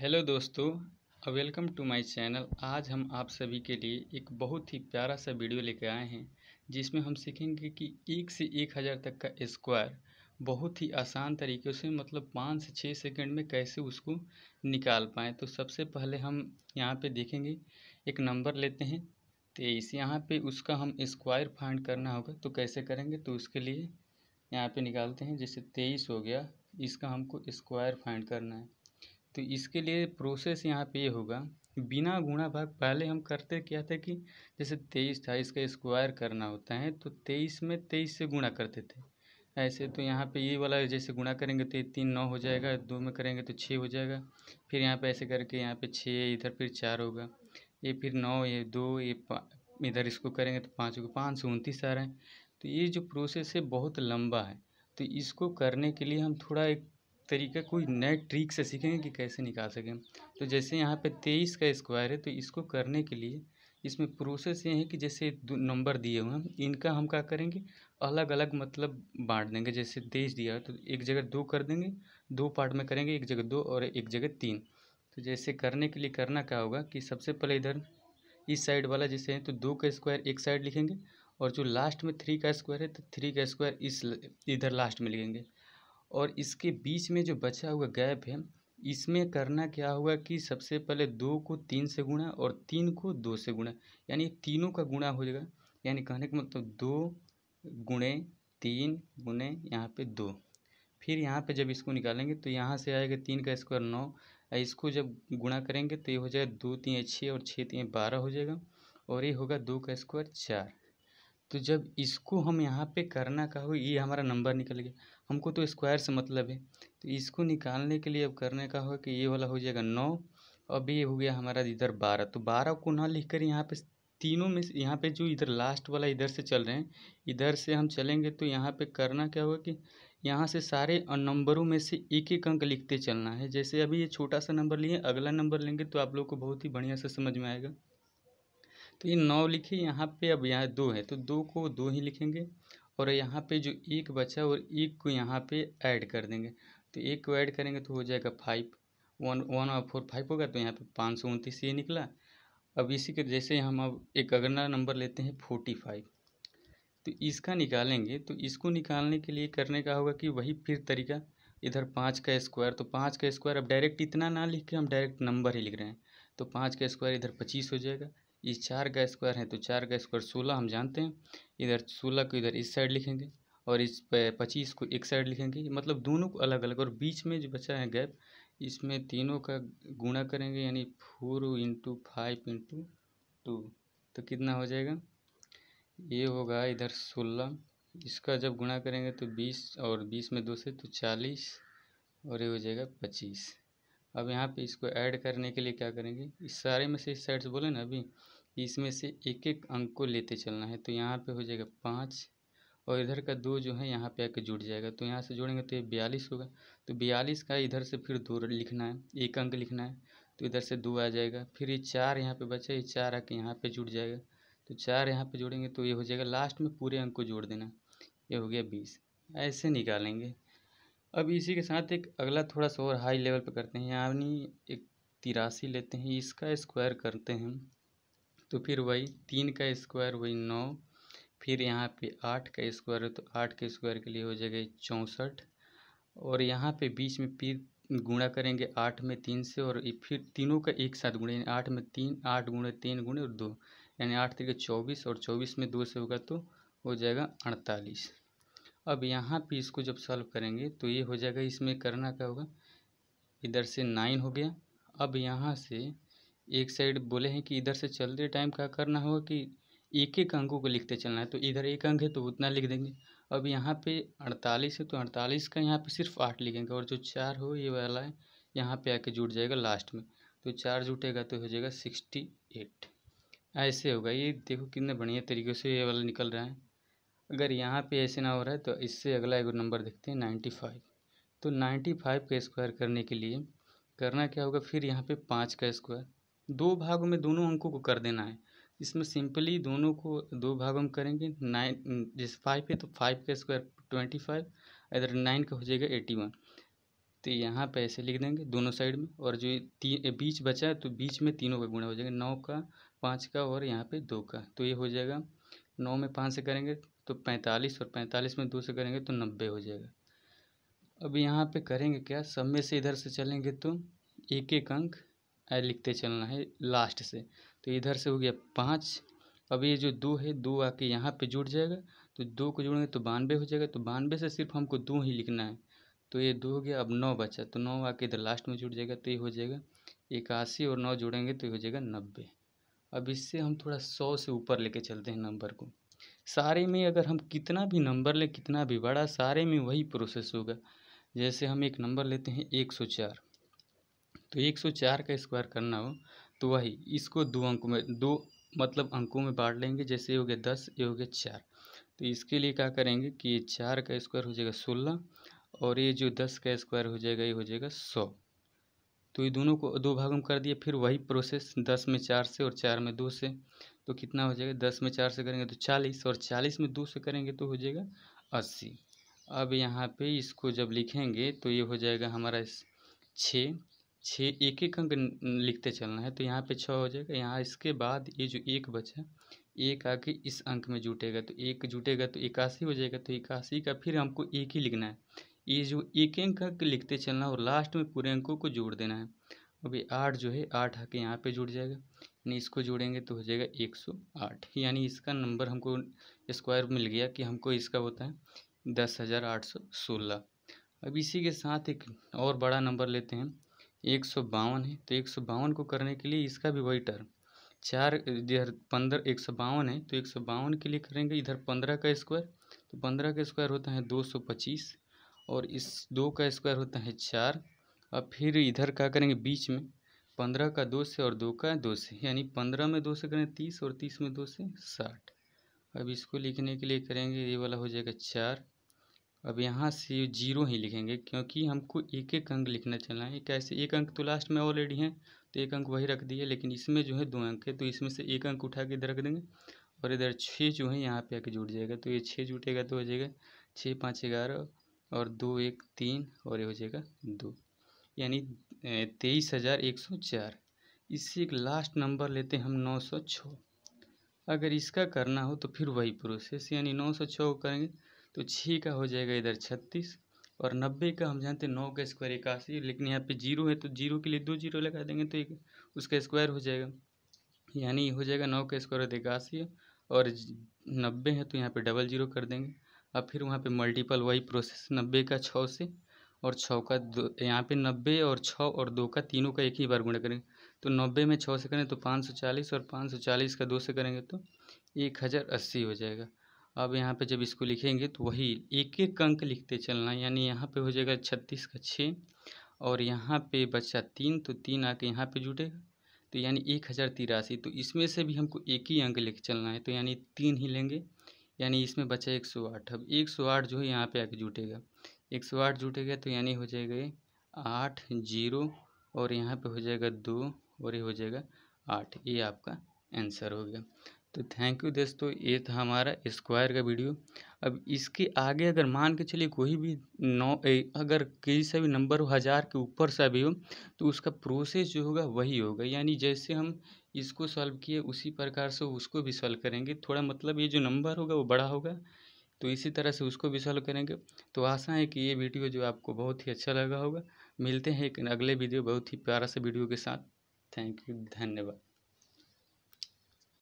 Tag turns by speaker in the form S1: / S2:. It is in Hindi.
S1: हेलो दोस्तों वेलकम टू माय चैनल आज हम आप सभी के लिए एक बहुत ही प्यारा सा वीडियो लेकर आए हैं जिसमें हम सीखेंगे कि एक से एक हज़ार तक का स्क्वायर बहुत ही आसान तरीके से मतलब पाँच से छः सेकंड में कैसे उसको निकाल पाएँ तो सबसे पहले हम यहाँ पे देखेंगे एक नंबर लेते हैं तेईस तो यहाँ पे उसका हम स्क्वायर फाइंड करना होगा तो कैसे करेंगे तो उसके लिए यहाँ पर निकालते हैं जैसे तेईस हो गया इसका हमको स्क्वायर फाइंड करना है तो इसके लिए प्रोसेस यहाँ पे ये होगा बिना गुणा भाग पहले हम करते क्या था कि जैसे तेईस था इसका स्क्वायर करना होता है तो तेईस में तेईस से गुणा करते थे ऐसे तो यहाँ पे ये वाला जैसे गुणा करेंगे तो ये तीन नौ हो जाएगा दो में करेंगे तो छः हो जाएगा फिर यहाँ पे ऐसे करके यहाँ पे छः इधर फिर चार होगा ये फिर नौ ये दो ये इधर इसको करेंगे तो पाँच होगा पाँच सौ उनतीस आ रहे हैं तो ये जो प्रोसेस है बहुत लंबा है तो इसको करने के लिए हम थोड़ा एक तरीका कोई नए ट्रिक से सीखेंगे कि कैसे निकाल सकें तो जैसे यहाँ पे तेईस का स्क्वायर है तो इसको करने के लिए इसमें प्रोसेस ये है कि जैसे नंबर दिए हुए हैं इनका हम क्या करेंगे अलग अलग मतलब बांट देंगे जैसे तेईस दिया है तो एक जगह दो कर देंगे दो पार्ट में करेंगे एक जगह दो और एक जगह तीन तो जैसे करने के लिए करना क्या होगा कि सबसे पहले इधर इस साइड वाला जैसे है तो दो का स्क्वायर एक साइड लिखेंगे और जो लास्ट में थ्री का स्क्वायर है तो थ्री का स्क्वायर इस इधर लास्ट में लिखेंगे और इसके बीच में जो बचा हुआ गैप है इसमें करना क्या होगा कि सबसे पहले दो को तीन से गुणा और तीन को दो से गुणा यानी तीनों का गुणा हो जाएगा यानी कहने का मतलब दो गुणे तीन गुणे यहाँ पे दो फिर यहाँ पे जब इसको निकालेंगे तो यहाँ से आएगा तीन का स्क्वायर नौ इसको जब गुणा करेंगे तो ये हो जाएगा दो तीन छः और छः तीन बारह हो जाएगा और ये होगा दो का स्क्वायर चार तो जब इसको हम यहाँ पे करना का हो ये हमारा नंबर निकल गया हमको तो स्क्वायर से मतलब है तो इसको निकालने के लिए अब करने का हो कि ये वाला हो जाएगा नौ अब ये हो गया हमारा इधर बारह तो बारह को ना लिख कर यहाँ पे तीनों में यहाँ पे जो इधर लास्ट वाला इधर से चल रहे हैं इधर से हम चलेंगे तो यहाँ पे करना क्या होगा कि यहाँ से सारे नंबरों में से एक एक अंक लिखते चलना है जैसे अभी ये छोटा सा नंबर लिए अगला नंबर लेंगे तो आप लोग को बहुत ही बढ़िया से समझ में आएगा तो ये नौ लिखे यहाँ पे अब यहाँ दो है तो दो को दो ही लिखेंगे और यहाँ पे जो एक बचा और एक को यहाँ पे ऐड कर देंगे तो एक को ऐड करेंगे तो हो जाएगा फाइव वन वन और फोर फाइव होगा तो यहाँ पे पाँच सौ उनतीस ये निकला अब इसी के जैसे हम अब एक अगरना नंबर लेते हैं फोर्टी फाइव तो इसका निकालेंगे तो इसको निकालने के लिए करने का होगा कि वही फिर तरीका इधर पाँच का स्क्वायर तो पाँच का स्क्वायर अब डायरेक्ट इतना ना लिख के हम डायरेक्ट नंबर ही लिख रहे हैं तो पाँच का स्क्वायर इधर पच्चीस हो जाएगा ये चार का स्क्वायर है तो चार का स्क्वायर सोलह हम जानते हैं इधर सोलह को इधर इस साइड लिखेंगे और इस पच्चीस को एक साइड लिखेंगे मतलब दोनों को अलग अलग और बीच में जो बचा है गैप इसमें तीनों का गुणा करेंगे यानी four into five into two तो कितना हो जाएगा ये होगा इधर सोलह इसका जब गुणा करेंगे तो बीस और बीस में दो से तो चालीस और ये हो जाएगा पच्चीस अब यहाँ पे इसको ऐड करने के लिए क्या करेंगे इस सारे में से इस साइड से बोले ना अभी इसमें से एक एक अंक को लेते चलना है तो यहाँ पे हो जाएगा पाँच और इधर का दो जो है यहाँ पे आके जुड़ जाएगा तो यहाँ से जोड़ेंगे तो ये बयालीस होगा तो बयालीस का इधर से फिर दो लिखना है एक अंक लिखना है तो इधर से दो आ जाएगा फिर ये चार यहाँ पे बचा ये चार आके यहाँ पे जुड़ जाएगा तो चार यहाँ पे जोड़ेंगे तो ये हो जाएगा लास्ट में पूरे अंक को जोड़ देना ये हो गया बीस ऐसे निकालेंगे अब इसी के साथ एक अगला थोड़ा सा और हाई लेवल पर करते हैं यानी एक तिरासी लेते हैं इसका स्क्वायर करते हैं तो फिर वही तीन का स्क्वायर वही नौ फिर यहाँ पे आठ का स्क्वायर है तो आठ के स्क्वायर के लिए हो जाएगा चौंसठ और यहाँ पे बीच में फिर गुणा करेंगे आठ में तीन से और फिर तीनों का एक साथ गुणा यानी आठ में तीन आठ गुणे तीन गुणे और दो यानी आठ तरीके चौबीस और चौबीस में दो से होगा तो हो जाएगा अड़तालीस अब यहाँ पे इसको जब सॉल्व करेंगे तो ये हो जाएगा इसमें करना क्या होगा इधर से नाइन हो गया अब यहाँ से एक साइड बोले हैं कि इधर से चलते टाइम क्या करना होगा कि एक एक अंकों को लिखते चलना है तो इधर एक अंक है तो उतना लिख देंगे अब यहाँ पे अड़तालीस है तो अड़तालीस का यहाँ पे सिर्फ आठ लिखेंगे और जो चार हो ये वाला है यहाँ पे आके जुट जाएगा लास्ट में तो चार जुटेगा तो हो जाएगा सिक्सटी एट ऐसे होगा ये देखो कितने बढ़िया तरीके से ये वाला निकल रहा है अगर यहाँ पे ऐसे ना हो रहा है तो इससे अगला एगो नंबर देखते हैं नाइन्टी फाइव तो नाइन्टी फाइव का स्क्वायर करने के लिए करना क्या होगा फिर यहाँ पे पाँच का स्क्वायर दो भागों में दोनों अंकों को कर देना है इसमें सिंपली दोनों को दो भागों में करेंगे नाइन जैसे फाइव है तो फाइव का स्क्वायर ट्वेंटी फाइव इधर नाइन का हो जाएगा एटी वन तो यहाँ पे ऐसे लिख देंगे दोनों साइड में और जो तीन बीच बचा है तो बीच में तीनों का गुणा हो जाएगा नौ का पाँच का और यहाँ पे दो का तो ये हो जाएगा नौ में पाँच से करेंगे तो पैंतालीस और पैंतालीस में दो से करेंगे तो नब्बे हो जाएगा अब यहाँ पे करेंगे क्या सब में से इधर से चलेंगे तो एक एक अंक लिखते चलना है लास्ट से तो इधर से हो गया पाँच अब ये जो दो है दो आके यहाँ पे जुड़ जाएगा तो दो को जुड़ेंगे तो बानवे हो जाएगा तो बानवे से सिर्फ हमको दो ही लिखना है तो ये दो हो गया अब नौ बचा तो नौ आके इधर लास्ट में जुड़ जाएगा तो ये हो जाएगा इक्यासी और नौ जुड़ेंगे तो ये हो जाएगा नब्बे अब इससे हम थोड़ा सौ से ऊपर लेके चलते हैं नंबर को सारे में अगर हम कितना भी नंबर लें कितना भी बड़ा सारे में वही प्रोसेस होगा जैसे हम एक नंबर लेते हैं एक सौ चार तो एक सौ चार का स्क्वायर करना हो तो वही इसको दो अंकों में दो मतलब अंकों में बांट लेंगे जैसे ये हो गया दस ये हो गया चार तो इसके लिए क्या करेंगे कि ये चार का स्क्वायर हो जाएगा सोलह और ये जो दस का स्क्वायर हो जाएगा ये हो जाएगा सौ तो ये दोनों को दो भाग में कर दिए फिर वही प्रोसेस दस में चार से और चार में दो से तो कितना हो जाएगा दस में चार से करेंगे तो चालीस और चालीस में दो से करेंगे तो हो जाएगा अस्सी अब यहाँ पे इसको जब लिखेंगे तो ये हो जाएगा हमारा छः छः एक एक अंक लिखते चलना है तो यहाँ पे छः हो जाएगा यहाँ इसके बाद ये जो एक बचा एक आके इस अंक में जुटेगा तो एक जुटेगा तो इक्यासी हो जाएगा तो इक्यासी का फिर हमको एक ही लिखना है ये जो एक अंक अंक लिखते चलना और लास्ट में पूरे अंकों को जोड़ देना है अभी आठ जो है आठ आके यहाँ पे जुड़ जाएगा यानी इसको जोड़ेंगे तो हो जाएगा एक सौ आठ यानी इसका नंबर हमको स्क्वायर मिल गया कि हमको इसका होता है दस हज़ार आठ सौ सोलह अब इसी के साथ एक और बड़ा नंबर लेते हैं एक सौ बावन है तो एक सौ बावन को करने के लिए इसका भी वही टर्म चार इधर पंद्रह एक सौ बावन है तो एक सौ बावन के लिए करेंगे इधर पंद्रह का स्क्वायर तो पंद्रह का स्क्वायर होता है दो सौ पच्चीस और इस दो का स्क्वायर होता है चार अब फिर इधर क्या करेंगे बीच में पंद्रह का दो से और दो का दो से यानी पंद्रह में दो से करेंगे तीस और तीस में दो से साठ अब इसको लिखने के लिए करेंगे ये वाला हो जाएगा चार अब यहाँ से जीरो ही लिखेंगे क्योंकि हमको एक एक अंक लिखना चलना है कैसे एक अंक तो लास्ट में ऑलरेडी है तो एक अंक वही रख दिए लेकिन इसमें जो है दो अंक है तो इसमें से एक अंक उठा के इधर रख देंगे और इधर छः जो है यहाँ पे आके जुट जाएगा तो ये छः जुटेगा तो हो जाएगा छः पाँच ग्यारह और दो एक तीन और ये हो जाएगा दो यानी तेईस हज़ार एक सौ चार इससे एक लास्ट नंबर लेते हैं हम नौ सौ छः अगर इसका करना हो तो फिर वही प्रोसेस यानी नौ सौ छः करेंगे तो छः का हो जाएगा इधर छत्तीस और नब्बे का हम जानते हैं नौ का स्क्वायर इक्यासी लेकिन यहाँ पे जीरो है तो जीरो के लिए दो जीरो लगा देंगे तो एक उसका स्क्वायर हो जाएगा यानी हो जाएगा नौ का स्क्वायर इक्यासी और नब्बे है तो यहाँ पे डबल जीरो कर देंगे अब फिर वहाँ पे मल्टीपल वही प्रोसेस नब्बे का छः से और छः का दो यहाँ पे नब्बे और छः और दो का तीनों का एक ही बार गुणा करेंगे तो नब्बे में छः से करें तो पाँच सौ चालीस और पाँच सौ चालीस का दो से करेंगे तो एक हज़ार अस्सी हो जाएगा अब यहाँ पे जब इसको लिखेंगे तो वही एक एक अंक लिखते चलना यानी यहाँ पे हो जाएगा छत्तीस का छः और यहाँ पे बच्चा तीन तो तीन आके यहाँ पे जुटेगा तो यानी एक हज़ार तिरासी तो इसमें से भी हमको एक ही अंक लिख चलना है तो यानी तीन ही लेंगे यानी इसमें बचा एक सौ आठ अब एक सौ आठ जो है यहाँ पे आके जुटेगा एक सौ आठ जुटेगा तो यानी हो जाएगा आठ जीरो और यहाँ पे हो जाएगा दो और ये हो जाएगा आठ ये आपका आंसर हो गया तो थैंक यू दोस्तों ये था हमारा स्क्वायर का वीडियो अब इसके आगे अगर मान के चलिए कोई भी नौ ए, अगर कहीं से भी नंबर हो हज़ार के ऊपर सा भी हो तो उसका प्रोसेस जो होगा वही होगा यानी जैसे हम इसको सॉल्व किए उसी प्रकार से उसको भी सॉल्व करेंगे थोड़ा मतलब ये जो नंबर होगा वो बड़ा होगा तो इसी तरह से उसको भी सॉल्व करेंगे तो आशा है कि ये वीडियो जो आपको बहुत ही अच्छा लगा होगा मिलते हैं एक अगले वीडियो बहुत ही प्यारा सा वीडियो के साथ थैंक यू धन्यवाद